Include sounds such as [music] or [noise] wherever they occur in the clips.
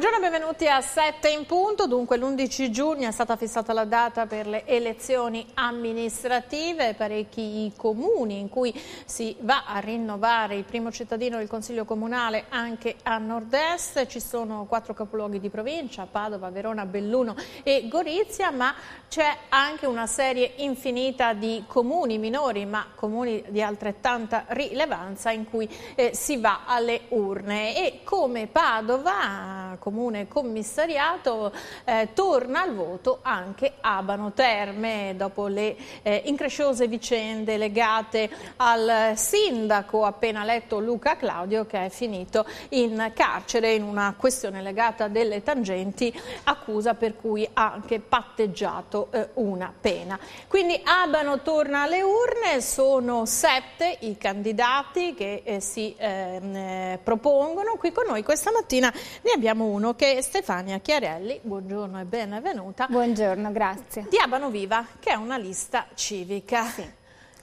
Buongiorno e benvenuti a 7 in punto, dunque l'11 giugno è stata fissata la data per le elezioni amministrative, parecchi comuni in cui si va a rinnovare il primo cittadino del Consiglio Comunale anche a nord-est, ci sono quattro capoluoghi di provincia, Padova, Verona, Belluno e Gorizia, ma c'è anche una serie infinita di comuni minori ma comuni di altrettanta rilevanza in cui eh, si va alle urne e come Padova comune commissariato, eh, torna al voto anche Abano Terme dopo le eh, incresciose vicende legate al sindaco appena letto Luca Claudio che è finito in carcere in una questione legata delle tangenti accusa per cui ha anche patteggiato eh, una pena. Quindi Abano torna alle urne, sono sette i candidati che eh, si ehm, eh, propongono. Qui con noi questa mattina ne abbiamo uno 1 che è Stefania Chiarelli, buongiorno e benvenuta. Buongiorno, grazie. Di Abano Viva, che è una lista civica. Sì.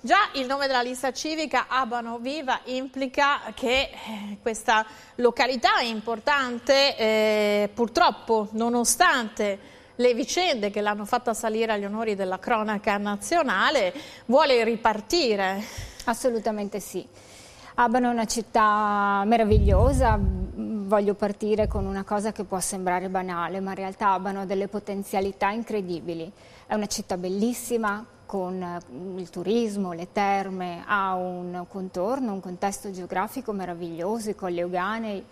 Già il nome della lista civica Abano Viva implica che eh, questa località è importante, eh, purtroppo nonostante le vicende che l'hanno fatta salire agli onori della cronaca nazionale, vuole ripartire. Assolutamente sì. Abano è una città meravigliosa, voglio partire con una cosa che può sembrare banale, ma in realtà Abano ha delle potenzialità incredibili. È una città bellissima con mm, il turismo, le terme, ha un contorno, un contesto geografico meraviglioso, i Colli Euganei,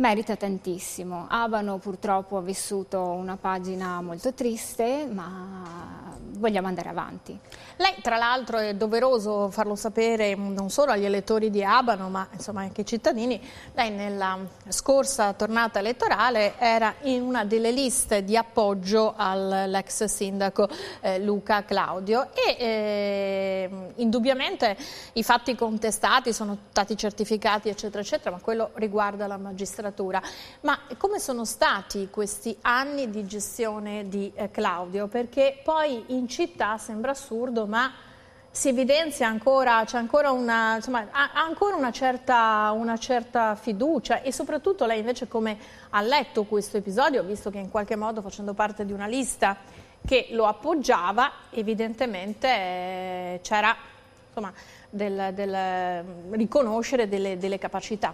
merita tantissimo. Abano purtroppo ha vissuto una pagina molto triste, ma vogliamo andare avanti. Lei tra l'altro è doveroso farlo sapere non solo agli elettori di Abano, ma insomma anche ai cittadini. Lei nella scorsa tornata elettorale era in una delle liste di appoggio all'ex sindaco eh, Luca Claudio e eh, indubbiamente i fatti contestati sono stati certificati eccetera eccetera, ma quello riguarda la magistratura magistratura. Ma come sono stati questi anni di gestione di eh, Claudio? Perché poi in città sembra assurdo, ma si evidenzia ancora, c'è ancora, una, insomma, ancora una, certa, una, certa, fiducia e soprattutto lei invece come ha letto questo episodio, visto che in qualche modo facendo parte di una lista che lo appoggiava, evidentemente eh, c'era del, del mm, riconoscere delle, delle capacità.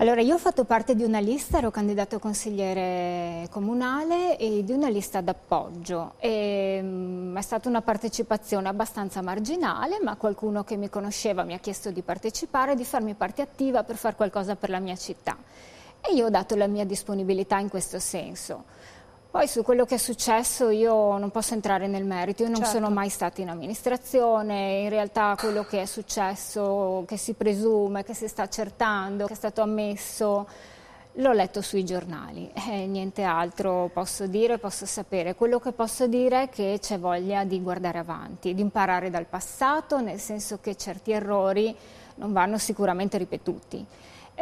Allora, io ho fatto parte di una lista, ero candidato consigliere comunale e di una lista d'appoggio. Ehm, è stata una partecipazione abbastanza marginale, ma qualcuno che mi conosceva mi ha chiesto di partecipare, di farmi parte attiva per fare qualcosa per la mia città. E io ho dato la mia disponibilità in questo senso. Poi su quello che è successo io non posso entrare nel merito, io non certo. sono mai stata in amministrazione, in realtà quello che è successo, che si presume, che si sta accertando, che è stato ammesso, l'ho letto sui giornali [laughs] e eh, niente altro posso dire, posso sapere. Quello che posso dire è che c'è voglia di guardare avanti, di imparare dal passato, nel senso che certi errori non vanno sicuramente ripetuti.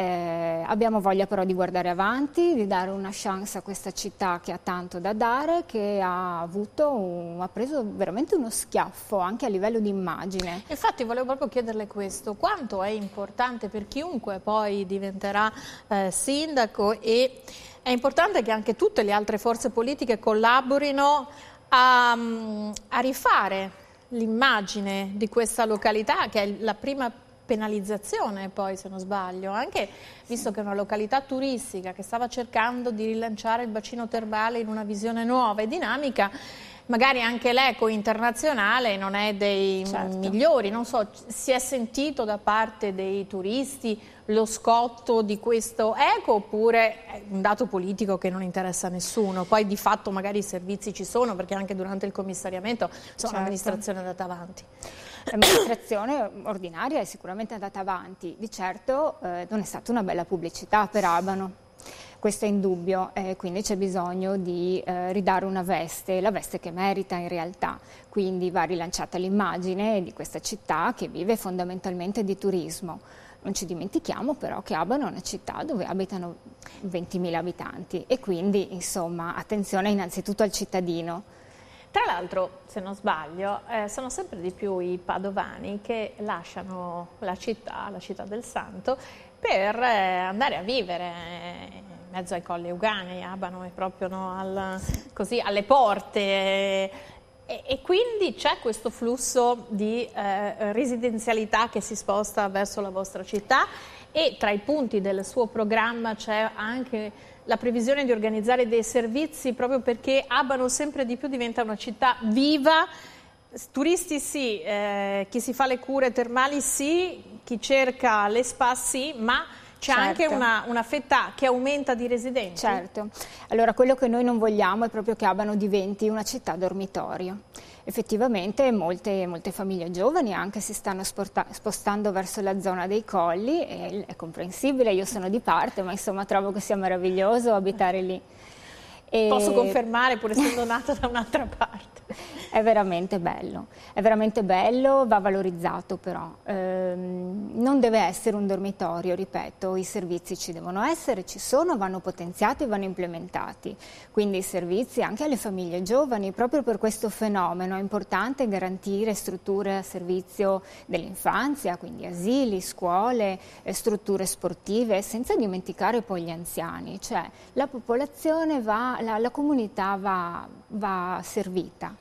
Eh, abbiamo voglia però di guardare avanti, di dare una chance a questa città che ha tanto da dare, che ha, un, ha preso veramente uno schiaffo anche a livello di immagine. Infatti volevo proprio chiederle questo, quanto è importante per chiunque poi diventerà eh, sindaco e è importante che anche tutte le altre forze politiche collaborino a, mm, a rifare l'immagine di questa località che è la prima penalizzazione poi se non sbaglio, anche visto che è una località turistica che stava cercando di rilanciare il bacino termale in una visione nuova e dinamica, magari anche l'eco internazionale non è dei certo. migliori, non so, si è sentito da parte dei turisti lo scotto di questo eco oppure è un dato politico che non interessa a nessuno, poi di fatto magari i servizi ci sono perché anche durante il commissariamento certo. l'amministrazione certo. è andata avanti. L'amministrazione ordinaria è sicuramente andata avanti, di certo eh, non è stata una bella pubblicità per Abano. Questo è indubbio, eh, quindi c'è bisogno di eh, ridare una veste, la veste che merita in realtà. Quindi va rilanciata l'immagine di questa città che vive fondamentalmente di turismo. Non ci dimentichiamo però che Abano è una città dove abitano 20.000 abitanti e quindi insomma attenzione innanzitutto al cittadino tra l'altro, se non sbaglio, eh, sono sempre di più i padovani che lasciano la città, la città del santo, per eh, andare a vivere in mezzo ai colli ugani, Abano e proprio no, al, così, alle porte. E, e quindi c'è questo flusso di eh, residenzialità che si sposta verso la vostra città e tra i punti del suo programma c'è anche la previsione di organizzare dei servizi proprio perché Abano sempre di più diventa una città viva Turisti sì, eh, chi si fa le cure termali sì, chi cerca le spa sì, ma c'è certo. anche una, una, fetta che aumenta di residenti. Certo, allora quello che noi non vogliamo è proprio che Abano diventi una città dormitorio effettivamente molte, molte famiglie giovani anche si stanno sporta- spostando verso la zona dei colli, è comprensibile, io sono di parte, ma insomma trovo che sia meraviglioso abitare lì. E... Posso confermare, pur essendo nata da un'altra [laughs] parte. È veramente bello, è veramente bello, va valorizzato però. Ehm, non deve essere un dormitorio, ripeto, i servizi ci devono essere, ci sono, vanno potenziati, vanno implementati. Quindi i servizi anche alle famiglie giovani, proprio per questo fenomeno è importante garantire strutture a servizio dell'infanzia, quindi asili, scuole, eh, strutture sportive, senza dimenticare poi gli anziani, cioè la popolazione va, la, la comunità va, va servita.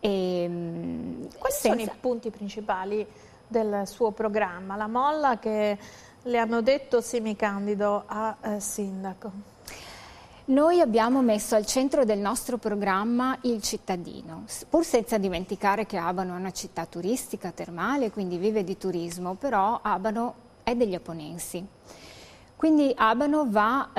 E, ehm, Quali senza... sono i punti principali del suo programma? La molla che le hanno detto se mi candido a eh, sindaco. Noi abbiamo messo al centro del nostro programma il cittadino, pur senza dimenticare che Abano è una città turistica, termale, quindi vive di turismo, però Abano è degli apponensi. Quindi Abano va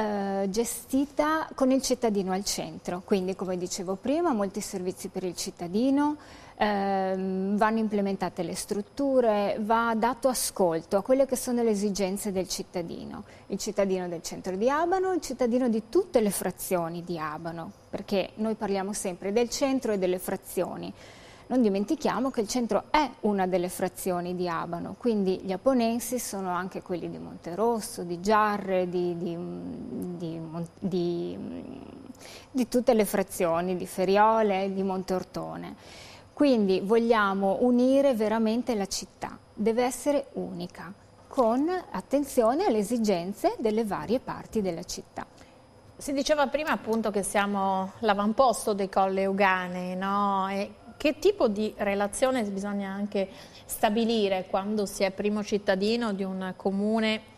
eh, gestita con il cittadino al centro, quindi come dicevo prima molti servizi per il cittadino, ehm, vanno implementate le strutture, va dato ascolto a quelle che sono le esigenze del cittadino, il cittadino del centro di Abano, il cittadino di tutte le frazioni di Abano, perché noi parliamo sempre del centro e delle frazioni. Non dimentichiamo che il centro è una delle frazioni di Abano, quindi gli aponensi sono anche quelli di Monterosso, di Giarre, di, di, di, di tutte le frazioni, di Feriole, di Monte Ortone. Quindi vogliamo unire veramente la città, deve essere unica, con attenzione alle esigenze delle varie parti della città. Si diceva prima appunto che siamo l'avamposto dei Colle Ugane, no? E che tipo di relazione bisogna anche stabilire quando si è primo cittadino di un comune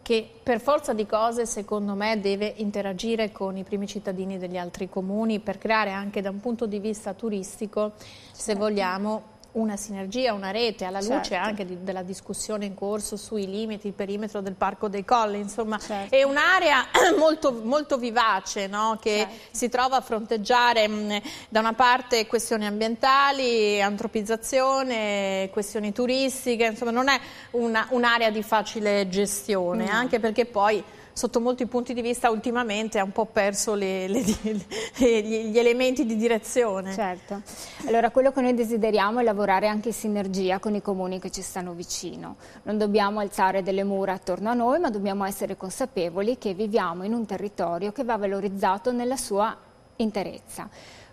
che per forza di cose secondo me deve interagire con i primi cittadini degli altri comuni per creare anche da un punto di vista turistico, se certo. vogliamo, una sinergia, una rete, alla luce certo. anche di, della discussione in corso sui limiti, il perimetro del Parco dei Colli, insomma certo. è un'area [clears throat] molto, molto, vivace no? che certo. si trova a fronteggiare mh, mm, da una parte questioni ambientali, antropizzazione, questioni turistiche, insomma non è un'area di facile gestione, mm. anche perché poi sotto molti punti di vista ultimamente ha un po' perso le, le, le, gli elementi di direzione. Certo, allora quello che noi desideriamo è lavorare anche in sinergia con i comuni che ci stanno vicino. Non dobbiamo alzare delle mura attorno a noi, ma dobbiamo essere consapevoli che viviamo in un territorio che va valorizzato nella sua interezza.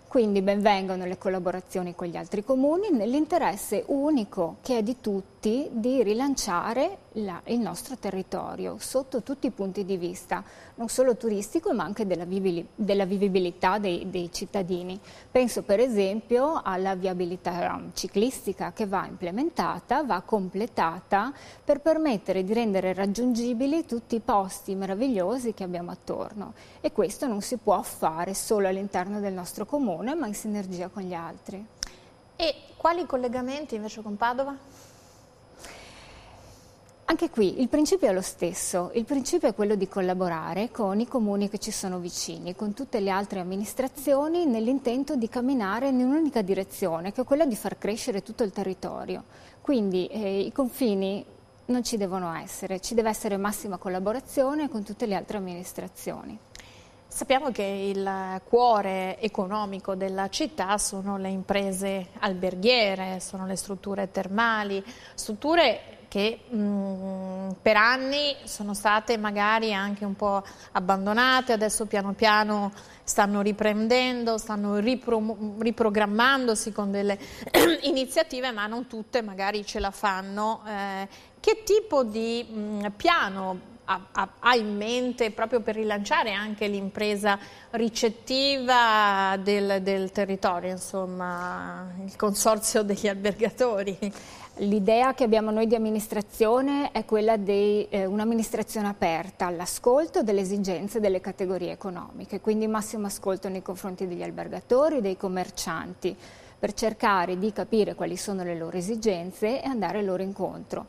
Quindi benvengono le collaborazioni con gli altri comuni nell'interesse unico che è di tutti tutti di rilanciare la, il nostro territorio sotto tutti i punti di vista, non solo turistico ma anche della, vivili, della vivibilità dei, dei, cittadini. Penso per esempio alla viabilità ciclistica che va implementata, va completata per permettere di rendere raggiungibili tutti i posti meravigliosi che abbiamo attorno e questo non si può fare solo all'interno del nostro comune ma in sinergia con gli altri. E quali collegamenti invece con Padova? Anche qui il principio è lo stesso, il principio è quello di collaborare con i comuni che ci sono vicini, con tutte le altre amministrazioni nell'intento di camminare in un'unica direzione, che è quella di far crescere tutto il territorio. Quindi eh, i confini non ci devono essere, ci deve essere massima collaborazione con tutte le altre amministrazioni. Sappiamo che il cuore economico della città sono le imprese alberghiere, sono le strutture termali, strutture che mh, mm, per anni sono state magari anche un po' abbandonate, adesso piano piano stanno riprendendo, stanno ripro riprogrammandosi con delle [clears throat] iniziative, ma non tutte magari ce la fanno. Eh, che tipo di mh, mm, piano ha, in mente proprio per rilanciare anche l'impresa ricettiva del, del territorio, insomma, il consorzio degli albergatori? L'idea che abbiamo noi di amministrazione è quella di eh, un'amministrazione aperta all'ascolto delle esigenze delle categorie economiche, quindi massimo ascolto nei confronti degli albergatori, dei commercianti, per cercare di capire quali sono le loro esigenze e andare loro incontro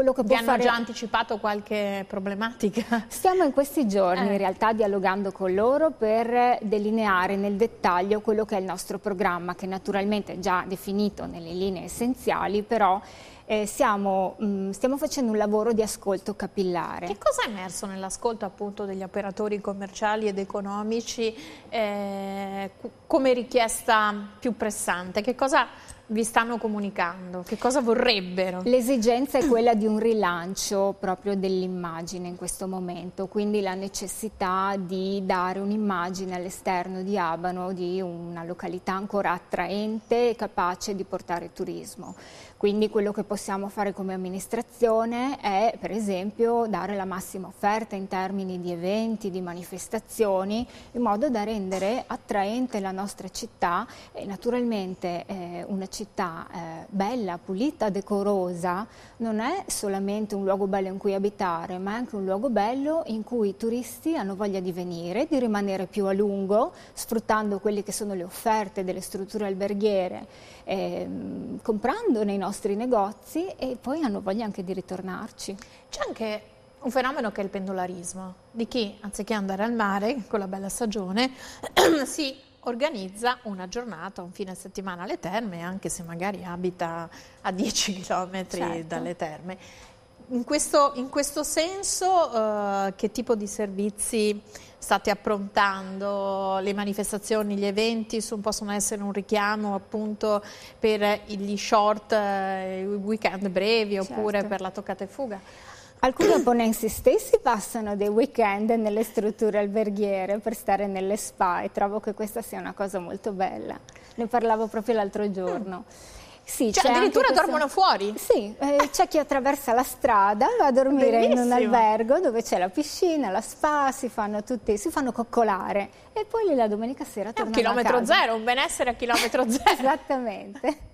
quello che Vi può hanno fare... già anticipato qualche problematica? [laughs] Stiamo in questi giorni eh. in realtà dialogando con loro per delineare nel dettaglio quello che è il nostro programma, che naturalmente è già definito nelle linee essenziali, però eh, siamo, mh, mm, stiamo facendo un lavoro di ascolto capillare. Che cosa è emerso nell'ascolto appunto degli operatori commerciali ed economici eh, come richiesta più pressante? Che cosa vi stanno comunicando? Che cosa vorrebbero? L'esigenza è quella di un rilancio proprio dell'immagine in questo momento, quindi la necessità di dare un'immagine all'esterno di Abano di una località ancora attraente e capace di portare turismo. Quindi quello che possiamo fare come amministrazione è per esempio dare la massima offerta in termini di eventi, di manifestazioni, in modo da rendere attraente la nostra città e naturalmente eh, una città città eh, bella, pulita, decorosa non è solamente un luogo bello in cui abitare, ma è anche un luogo bello in cui i turisti hanno voglia di venire, di rimanere più a lungo, sfruttando quelle che sono le offerte delle strutture alberghiere, eh, comprando nei nostri negozi e poi hanno voglia anche di ritornarci. C'è anche un fenomeno che è il pendolarismo, di chi anziché andare al mare con la bella stagione [clears throat] si organizza una giornata, un fine settimana alle terme, anche se magari abita a 10 km [laughs] certo. dalle terme. In questo, in questo senso eh, che tipo di servizi state approntando? Le manifestazioni, gli eventi su, possono essere un richiamo appunto per gli short, eh, i weekend brevi certo. oppure per la toccata e fuga? Alcuni abponenti stessi passano dei weekend nelle strutture alberghiere per stare nelle spa e trovo che questa sia una cosa molto bella. Ne parlavo proprio l'altro giorno. Mm. Sì, cioè, addirittura questo... dormono fuori? Sì, eh, c'è chi attraversa la strada, va a dormire Bellissimo. in un albergo dove c'è la piscina, la spa, si fanno, tutti, si fanno coccolare e poi la domenica sera tornano a casa. chilometro zero, un benessere a chilometro [laughs] zero. Esattamente.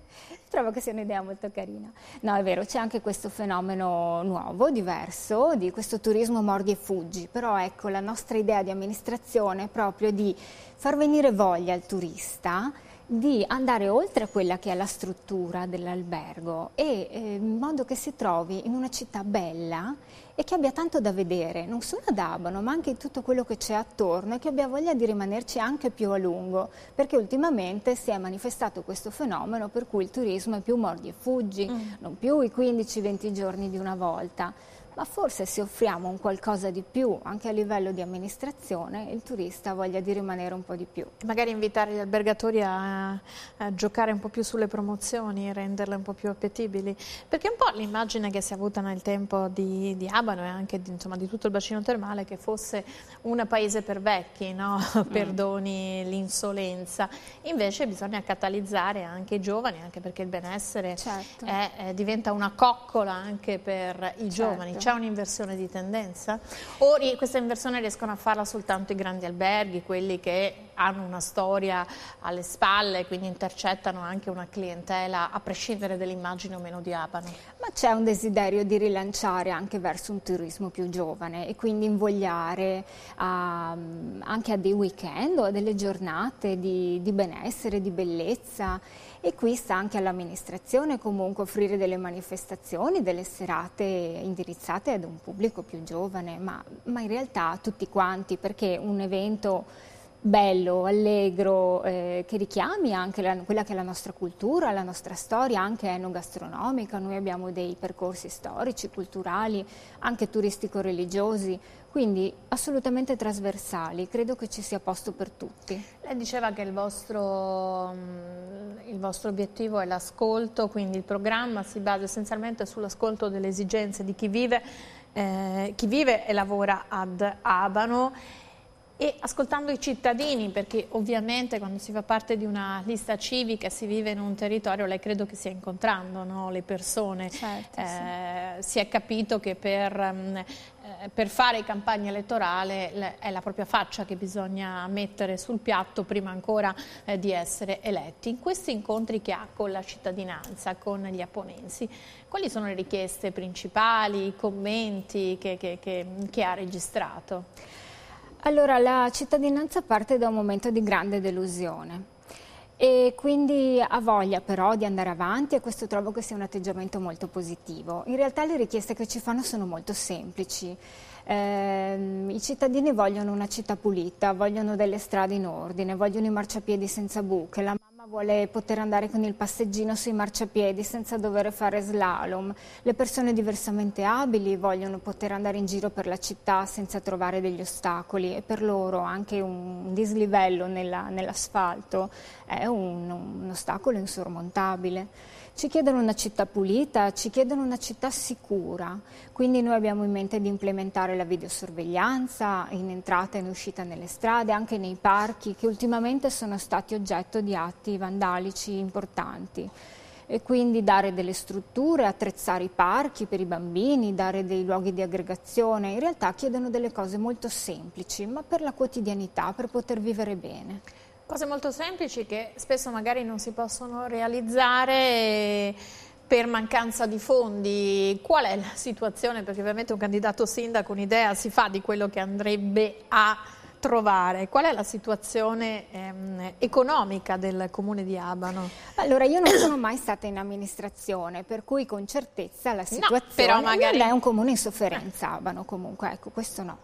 Trovo che sia un'idea molto carina. No, è vero, c'è anche questo fenomeno nuovo, diverso, di questo turismo mordi e fuggi, però ecco, la nostra idea di amministrazione è proprio di far venire voglia al turista di andare oltre quella che è la struttura dell'albergo e eh, in modo che si trovi in una città bella e che abbia tanto da vedere, non solo ad Abano ma anche in tutto quello che c'è attorno e che abbia voglia di rimanerci anche più a lungo perché ultimamente si è manifestato questo fenomeno per cui il turismo è più mordi e fuggi, mm. non più i 15-20 giorni di una volta ma forse se offriamo un qualcosa di più anche a livello di amministrazione il turista voglia di rimanere un po' di più. Magari invitare gli albergatori a, a giocare un po' più sulle promozioni, renderle un po' più appetibili, perché un po' l'immagine che si è avuta nel tempo di, di Abano e anche di, insomma, di, tutto il bacino termale che fosse un paese per vecchi, no? mm. [laughs] perdoni l'insolenza, invece bisogna catalizzare anche i giovani, anche perché il benessere certo. è, è, diventa una coccola anche per i certo. giovani, c'è un'inversione di tendenza? O questa inversione riescono a farla soltanto i grandi alberghi, quelli che hanno una storia alle spalle, quindi intercettano anche una clientela a prescindere dall'immagine o meno di Abano? Ma c'è un desiderio di rilanciare anche verso un turismo più giovane e quindi invogliare a, ehm, anche a dei weekend o a delle giornate di, di benessere, di bellezza e qui sta anche all'amministrazione comunque offrire delle manifestazioni, delle serate indirizzate ad un pubblico più giovane, ma, ma in realtà a tutti quanti perché un evento bello, allegro, eh, che richiami anche la, quella che è la nostra cultura, la nostra storia, anche enogastronomica. Noi abbiamo dei percorsi storici, culturali, anche turistico-religiosi, quindi assolutamente trasversali. Credo che ci sia posto per tutti. Lei diceva che il vostro, mm, il vostro obiettivo è l'ascolto, quindi il programma si basa essenzialmente sull'ascolto delle esigenze di chi vive, eh, chi vive e lavora ad Abano e ascoltando i cittadini, perché ovviamente quando si fa parte di una lista civica e si vive in un territorio, lei credo che stia incontrando no? le persone. Certo, eh, sì. Si è capito che per, mm, eh, per fare campagna elettorale è la propria faccia che bisogna mettere sul piatto prima ancora eh, di essere eletti. In questi incontri che ha con la cittadinanza, con gli apponensi, quali sono le richieste principali, i commenti che, che, che, che ha registrato? Allora, la cittadinanza parte da un momento di grande delusione e quindi ha voglia però di andare avanti e questo trovo che sia un atteggiamento molto positivo. In realtà le richieste che ci fanno sono molto semplici. Eh, I cittadini vogliono una città pulita, vogliono delle strade in ordine, vogliono i marciapiedi senza buche, la mamma mamma vuole poter andare con il passeggino sui marciapiedi senza dover fare slalom. Le persone diversamente abili vogliono poter andare in giro per la città senza trovare degli ostacoli e per loro anche un dislivello nell'asfalto è un, un ostacolo insormontabile. Ci chiedono una città pulita, ci chiedono una città sicura, quindi noi abbiamo in mente di implementare la videosorveglianza in entrata e in uscita nelle strade, anche nei parchi che ultimamente sono stati oggetto di atti vandalici importanti e quindi dare delle strutture, attrezzare i parchi per i bambini, dare dei luoghi di aggregazione. In realtà chiedono delle cose molto semplici, ma per la quotidianità, per poter vivere bene. Cose molto semplici che spesso magari non si possono realizzare eh, per mancanza di fondi. Qual è la situazione? Perché ovviamente un candidato sindaco un'idea si fa di quello che andrebbe a trovare? Qual è la situazione ehm, economica del comune di Abano? Allora, io non sono mai stata in amministrazione, per cui con certezza la situazione no, però magari... non è un comune in sofferenza, Abano comunque, ecco, questo no.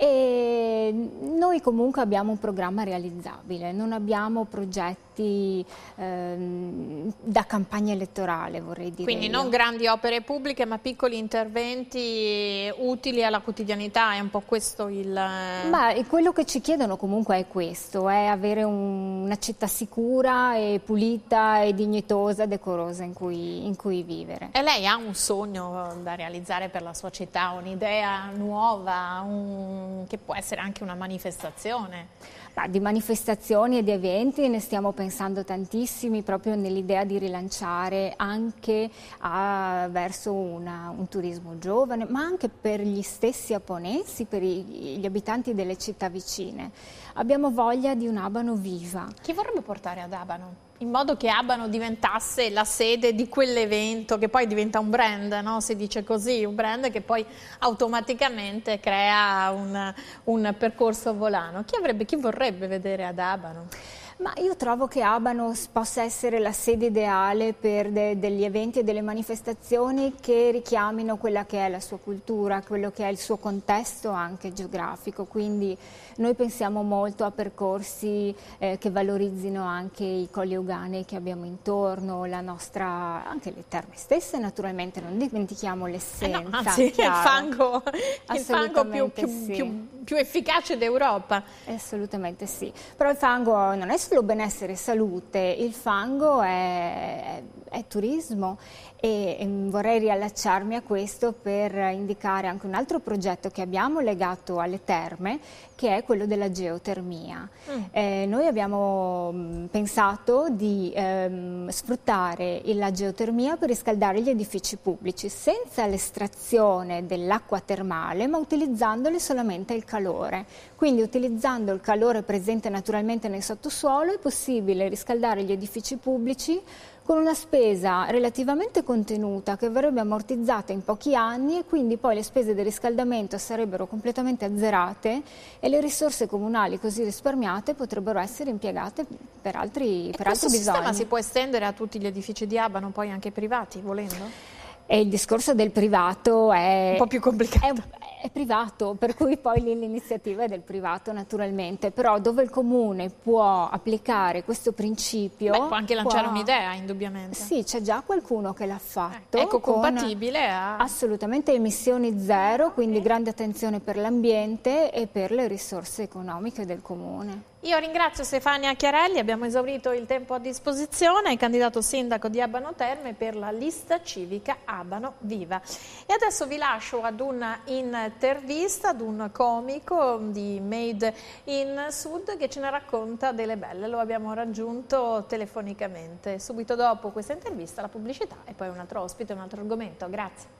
E noi comunque abbiamo un programma realizzabile, non abbiamo progetti costi ehm, da campagna elettorale vorrei dire. Quindi non grandi opere pubbliche ma piccoli interventi utili alla quotidianità, è un po' questo il... Eh, ma quello che ci chiedono comunque è questo, è avere un, una città sicura e pulita e dignitosa, decorosa in cui, in cui vivere. E lei ha un sogno eh, da realizzare per la sua città, un'idea nuova, un, che può essere anche una manifestazione? di manifestazioni e di eventi ne stiamo pensando tantissimi proprio nell'idea di rilanciare anche a, ah, verso una, un turismo giovane, ma anche per gli stessi aponensi, per i, gli abitanti delle città vicine. Abbiamo voglia di un Abano viva. Chi vorrebbe portare ad Abano? in modo che Abano diventasse la sede di quell'evento che poi diventa un brand, no? si dice così, un brand che poi automaticamente crea un, un percorso volano. Chi, avrebbe, chi vorrebbe vedere ad Abano? Ma io trovo che Abano possa essere la sede ideale per de degli eventi e delle manifestazioni che richiamino quella che è la sua cultura, quello che è il suo contesto anche geografico, quindi noi pensiamo molto a percorsi eh, che valorizzino anche i colli uganei che abbiamo intorno, la nostra, anche le terme stesse naturalmente, non dimentichiamo l'essenza. Eh no, anzi, il fango, il fango più, più, sì. più, più efficace d'Europa. Assolutamente sì, però il fango non è solo benessere e salute, il fango è è turismo e, vorrei riallacciarmi a questo per indicare anche un altro progetto che abbiamo legato alle terme che è quello della geotermia. Mm. Eh, noi abbiamo mm, pensato di ehm, sfruttare la geotermia per riscaldare gli edifici pubblici senza l'estrazione dell'acqua termale ma utilizzandole solamente il calore. Quindi utilizzando il calore presente naturalmente nel sottosuolo è possibile riscaldare gli edifici pubblici con una spesa relativamente contenuta che verrebbe ammortizzata in pochi anni e quindi poi le spese del riscaldamento sarebbero completamente azzerate e le risorse comunali così risparmiate potrebbero essere impiegate per altri, e per altri bisogni. Questo sistema si può estendere a tutti gli edifici di Abano, poi anche privati, volendo? E il discorso del privato è... Un po' più complicato. È, è privato, per cui poi l'iniziativa è del privato naturalmente, però dove il comune può applicare questo principio... Beh, può anche lanciare può... un'idea, indubbiamente. Sì, c'è già qualcuno che l'ha fatto. Eh, ecco, compatibile con, a... Assolutamente, emissioni zero, quindi okay. grande attenzione per l'ambiente e per le risorse economiche del comune. Io ringrazio Stefania Chiarelli, abbiamo esaurito il tempo a disposizione, candidato sindaco di Abano Terme per la lista civica Abano Viva. E adesso vi lascio ad un'intervista ad un comico di Made in Sud che ce ne racconta delle belle, lo abbiamo raggiunto telefonicamente. Subito dopo questa intervista la pubblicità e poi un altro ospite, un altro argomento. Grazie.